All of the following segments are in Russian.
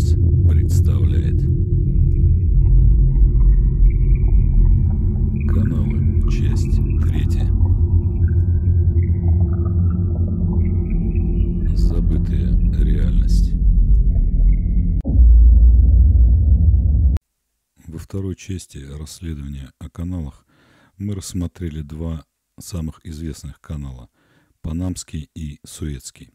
Records представляет Каналы, часть третья Забытая реальность Во второй части расследования о каналах мы рассмотрели два самых известных канала – Панамский и Суэцкий.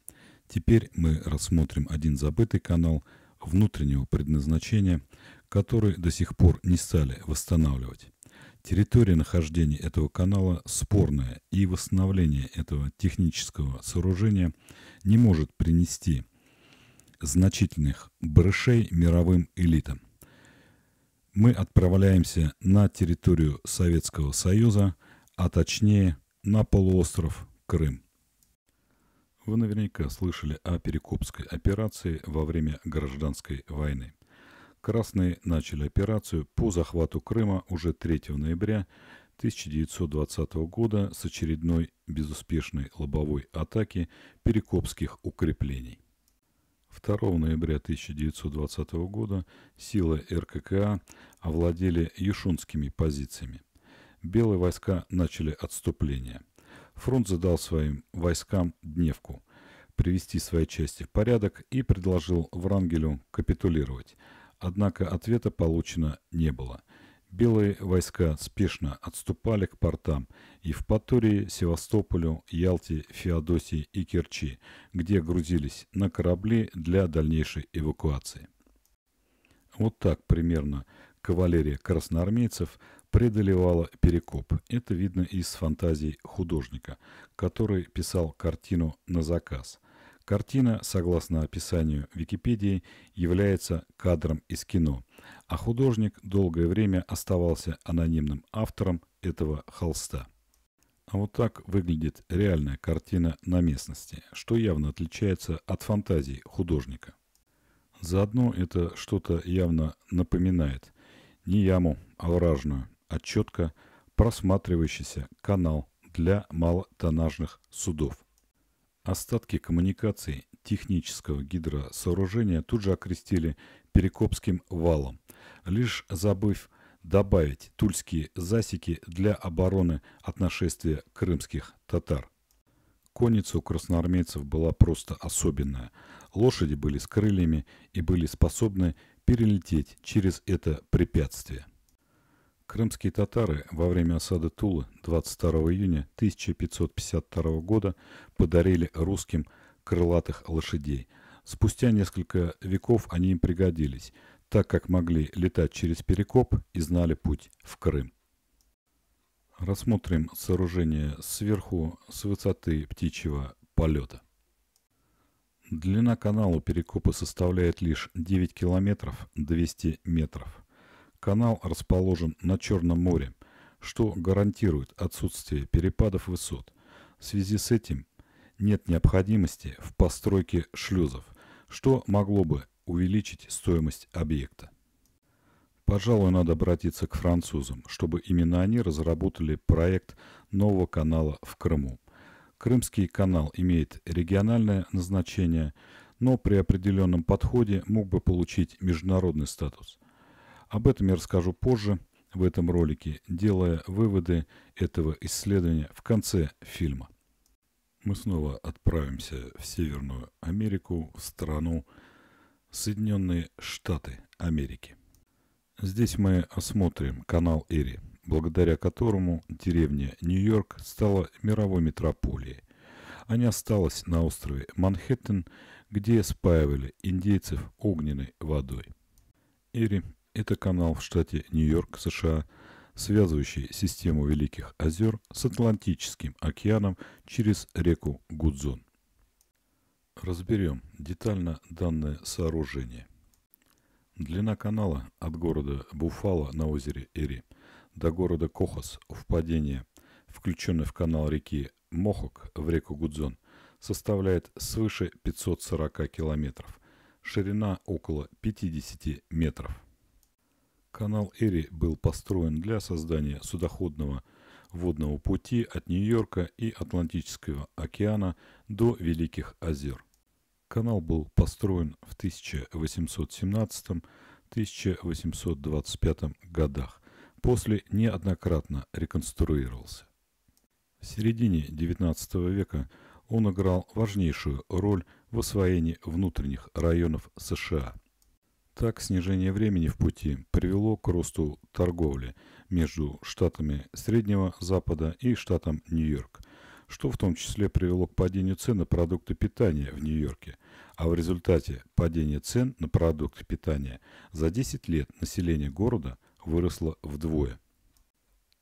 Теперь мы рассмотрим один забытый канал – внутреннего предназначения, который до сих пор не стали восстанавливать. Территория нахождения этого канала спорная, и восстановление этого технического сооружения не может принести значительных брышей мировым элитам. Мы отправляемся на территорию Советского Союза, а точнее на полуостров Крым. Вы наверняка слышали о Перекопской операции во время гражданской войны. Красные начали операцию по захвату Крыма уже 3 ноября 1920 года с очередной безуспешной лобовой атаки перекопских укреплений. 2 ноября 1920 года силы РККА овладели юшунскими позициями. Белые войска начали отступление. Фронт задал своим войскам дневку привести свои части в порядок и предложил Врангелю капитулировать. Однако ответа получено не было. Белые войска спешно отступали к портам и в Патурии, Севастополю, Ялте, Феодосии и Керчи, где грузились на корабли для дальнейшей эвакуации. Вот так примерно кавалерия красноармейцев преодолевала перекоп. Это видно из фантазий художника, который писал картину на заказ – Картина, согласно описанию Википедии, является кадром из кино, а художник долгое время оставался анонимным автором этого холста. А вот так выглядит реальная картина на местности, что явно отличается от фантазий художника. Заодно это что-то явно напоминает не яму овражную, а, а четко просматривающийся канал для малотоннажных судов. Остатки коммуникаций технического гидросооружения тут же окрестили Перекопским валом, лишь забыв добавить тульские засеки для обороны от нашествия крымских татар. Конница у красноармейцев была просто особенная. Лошади были с крыльями и были способны перелететь через это препятствие. Крымские татары во время осады Тулы 22 июня 1552 года подарили русским крылатых лошадей. Спустя несколько веков они им пригодились, так как могли летать через Перекоп и знали путь в Крым. Рассмотрим сооружение сверху с высоты птичьего полета. Длина канала Перекопа составляет лишь 9 километров 200 метров. Канал расположен на Черном море, что гарантирует отсутствие перепадов высот. В связи с этим нет необходимости в постройке шлюзов, что могло бы увеличить стоимость объекта. Пожалуй, надо обратиться к французам, чтобы именно они разработали проект нового канала в Крыму. Крымский канал имеет региональное назначение, но при определенном подходе мог бы получить международный статус – об этом я расскажу позже в этом ролике, делая выводы этого исследования в конце фильма. Мы снова отправимся в Северную Америку, в страну Соединенные Штаты Америки. Здесь мы осмотрим канал Эри, благодаря которому деревня Нью-Йорк стала мировой метрополией, а не осталась на острове Манхэттен, где спаивали индейцев огненной водой. Эри это канал в штате Нью-Йорк, США, связывающий систему Великих озер с Атлантическим океаном через реку Гудзон. Разберем детально данное сооружение. Длина канала от города Буфало на озере Эри до города Кохос впадение, включенный в канал реки Мохок в реку Гудзон, составляет свыше 540 километров, ширина около 50 метров. Канал Эри был построен для создания судоходного водного пути от Нью-Йорка и Атлантического океана до Великих озер. Канал был построен в 1817-1825 годах, после неоднократно реконструировался. В середине XIX века он играл важнейшую роль в освоении внутренних районов США – так, снижение времени в пути привело к росту торговли между штатами Среднего Запада и штатом Нью-Йорк, что в том числе привело к падению цен на продукты питания в Нью-Йорке, а в результате падения цен на продукты питания за 10 лет население города выросло вдвое.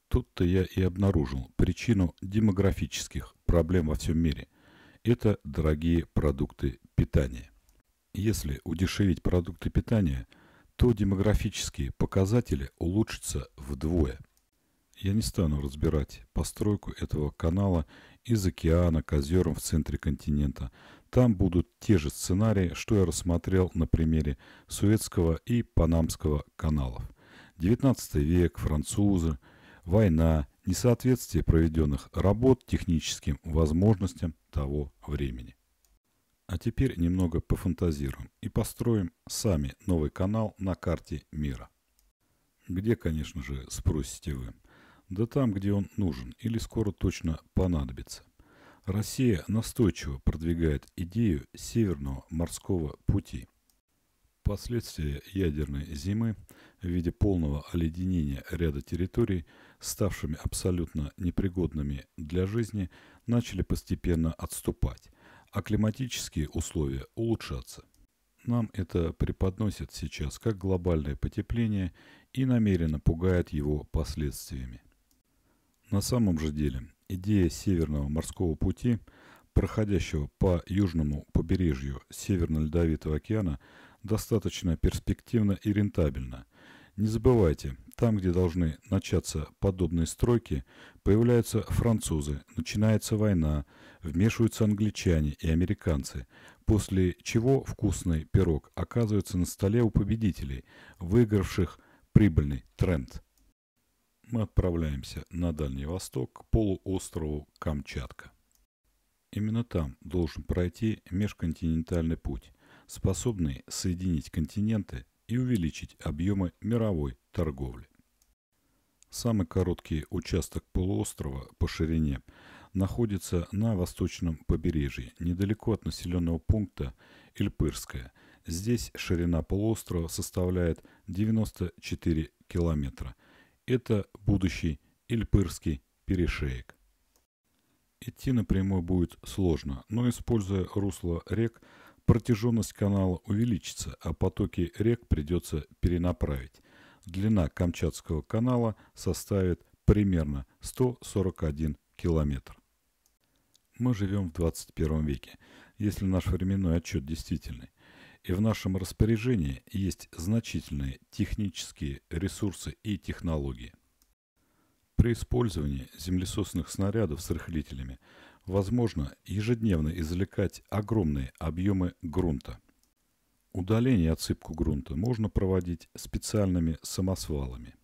Тут-то я и обнаружил причину демографических проблем во всем мире. Это дорогие продукты питания. Если удешевить продукты питания, то демографические показатели улучшатся вдвое. Я не стану разбирать постройку этого канала из океана к озерам в центре континента. Там будут те же сценарии, что я рассмотрел на примере Суэцкого и Панамского каналов. 19 век, французы, война, несоответствие проведенных работ техническим возможностям того времени. А теперь немного пофантазируем и построим сами новый канал на карте мира. Где, конечно же, спросите вы. Да там, где он нужен или скоро точно понадобится. Россия настойчиво продвигает идею Северного морского пути. Последствия ядерной зимы в виде полного оледенения ряда территорий, ставшими абсолютно непригодными для жизни, начали постепенно отступать а климатические условия улучшаться. Нам это преподносят сейчас как глобальное потепление и намеренно пугает его последствиями. На самом же деле идея Северного морского пути, проходящего по южному побережью Северно-Ледовитого океана, достаточно перспективна и рентабельна – не забывайте, там, где должны начаться подобные стройки, появляются французы, начинается война, вмешиваются англичане и американцы, после чего вкусный пирог оказывается на столе у победителей, выигравших прибыльный тренд. Мы отправляемся на Дальний Восток к полуострову Камчатка. Именно там должен пройти межконтинентальный путь, способный соединить континенты и увеличить объемы мировой торговли. Самый короткий участок полуострова по ширине находится на восточном побережье, недалеко от населенного пункта Эльпырская. Здесь ширина полуострова составляет 94 километра. Это будущий Эльпырский перешеек. Идти напрямую будет сложно, но используя русло рек – Протяженность канала увеличится, а потоки рек придется перенаправить. Длина Камчатского канала составит примерно 141 километр. Мы живем в 21 веке, если наш временной отчет действительный. И в нашем распоряжении есть значительные технические ресурсы и технологии. При использовании землесосных снарядов с рыхлителями – возможно ежедневно извлекать огромные объемы грунта. Удаление отсыпку грунта можно проводить специальными самосвалами.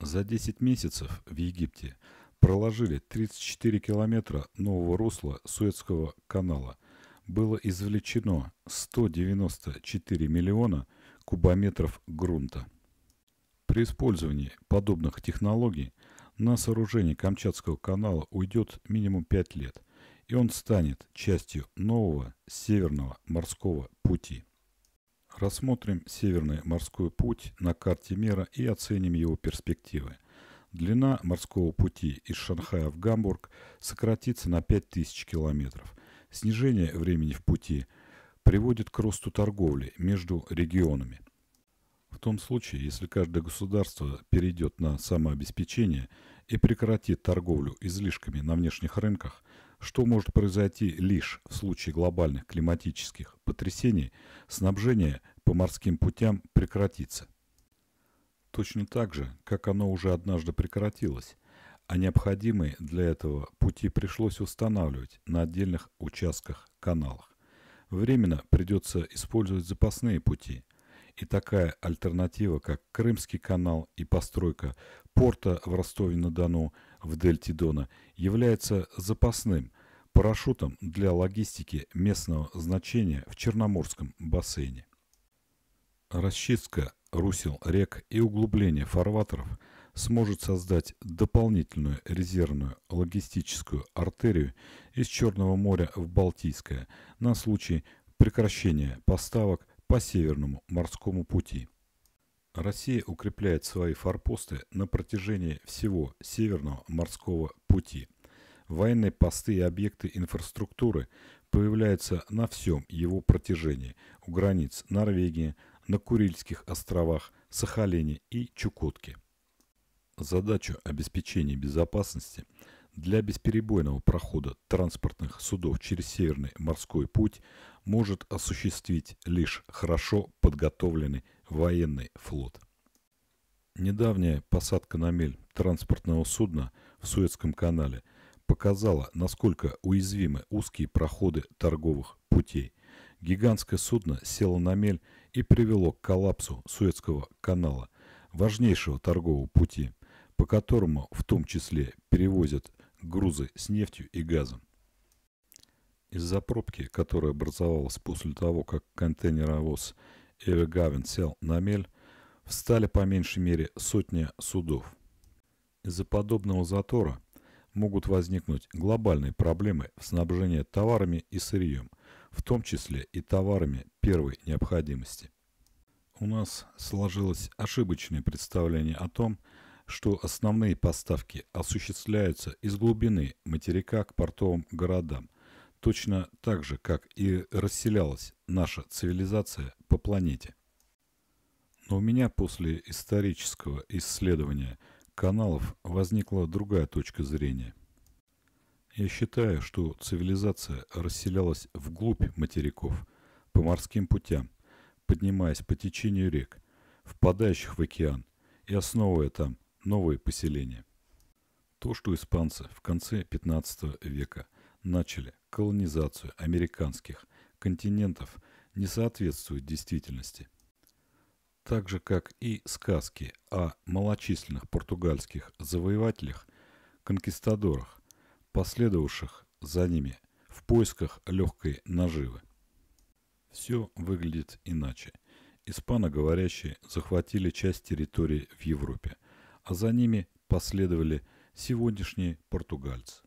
За 10 месяцев в Египте проложили 34 километра нового русла Суэцкого канала. Было извлечено 194 миллиона кубометров грунта. При использовании подобных технологий на сооружение Камчатского канала уйдет минимум 5 лет, и он станет частью нового Северного морского пути. Рассмотрим Северный морской путь на карте мира и оценим его перспективы. Длина морского пути из Шанхая в Гамбург сократится на 5000 километров. Снижение времени в пути приводит к росту торговли между регионами – том случае, если каждое государство перейдет на самообеспечение и прекратит торговлю излишками на внешних рынках, что может произойти лишь в случае глобальных климатических потрясений, снабжение по морским путям прекратится. Точно так же, как оно уже однажды прекратилось, а необходимые для этого пути пришлось устанавливать на отдельных участках каналах. Временно придется использовать запасные пути – и такая альтернатива, как Крымский канал и постройка порта в Ростове-на-Дону в дельте Дона, является запасным парашютом для логистики местного значения в Черноморском бассейне. Расчистка русел рек и углубление фарватеров сможет создать дополнительную резервную логистическую артерию из Черного моря в Балтийское на случай прекращения поставок по Северному морскому пути. Россия укрепляет свои форпосты на протяжении всего Северного морского пути. Военные посты и объекты инфраструктуры появляются на всем его протяжении, у границ Норвегии, на Курильских островах, Сахалине и Чукотке. Задачу обеспечения безопасности – для бесперебойного прохода транспортных судов через Северный морской путь может осуществить лишь хорошо подготовленный военный флот. Недавняя посадка на мель транспортного судна в Суэцком канале показала, насколько уязвимы узкие проходы торговых путей. Гигантское судно село на мель и привело к коллапсу Суэцкого канала, важнейшего торгового пути, по которому в том числе перевозят грузы с нефтью и газом. Из-за пробки, которая образовалась после того, как контейнеровоз Эве сел на мель, встали по меньшей мере сотни судов. Из-за подобного затора могут возникнуть глобальные проблемы в снабжении товарами и сырьем, в том числе и товарами первой необходимости. У нас сложилось ошибочное представление о том, что что основные поставки осуществляются из глубины материка к портовым городам, точно так же, как и расселялась наша цивилизация по планете. Но у меня после исторического исследования каналов возникла другая точка зрения. Я считаю, что цивилизация расселялась вглубь материков, по морским путям, поднимаясь по течению рек, впадающих в океан, и основывая там Новые поселения. То, что испанцы в конце 15 века начали колонизацию американских континентов, не соответствует действительности. Так же, как и сказки о малочисленных португальских завоевателях, конкистадорах, последовавших за ними в поисках легкой наживы. Все выглядит иначе. Испаноговорящие захватили часть территории в Европе – а за ними последовали сегодняшние португальцы.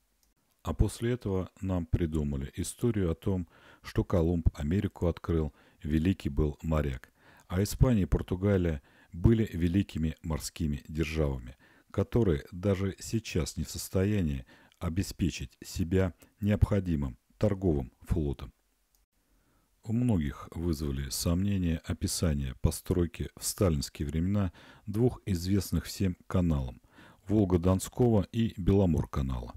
А после этого нам придумали историю о том, что Колумб Америку открыл, великий был моряк, а Испания и Португалия были великими морскими державами, которые даже сейчас не в состоянии обеспечить себя необходимым торговым флотом. У многих вызвали сомнения описание постройки в сталинские времена двух известных всем каналам – Волго-Донского и Беломор-канала.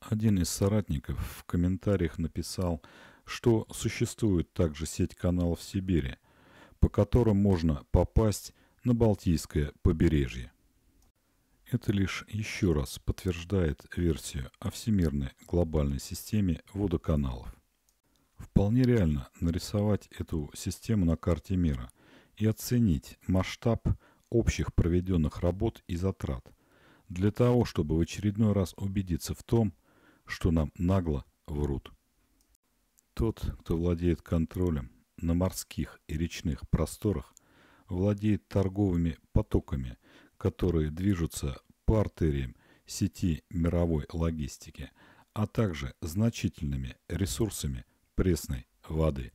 Один из соратников в комментариях написал, что существует также сеть каналов Сибири, по которым можно попасть на Балтийское побережье. Это лишь еще раз подтверждает версию о всемирной глобальной системе водоканалов. Вполне реально нарисовать эту систему на карте мира и оценить масштаб общих проведенных работ и затрат, для того, чтобы в очередной раз убедиться в том, что нам нагло врут. Тот, кто владеет контролем на морских и речных просторах, владеет торговыми потоками, которые движутся по артериям сети мировой логистики, а также значительными ресурсами – пресной воды.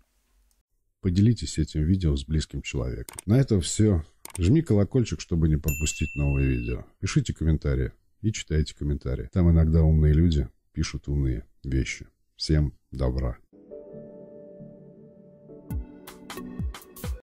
Поделитесь этим видео с близким человеком. На этом все. Жми колокольчик, чтобы не пропустить новые видео. Пишите комментарии и читайте комментарии. Там иногда умные люди пишут умные вещи. Всем добра.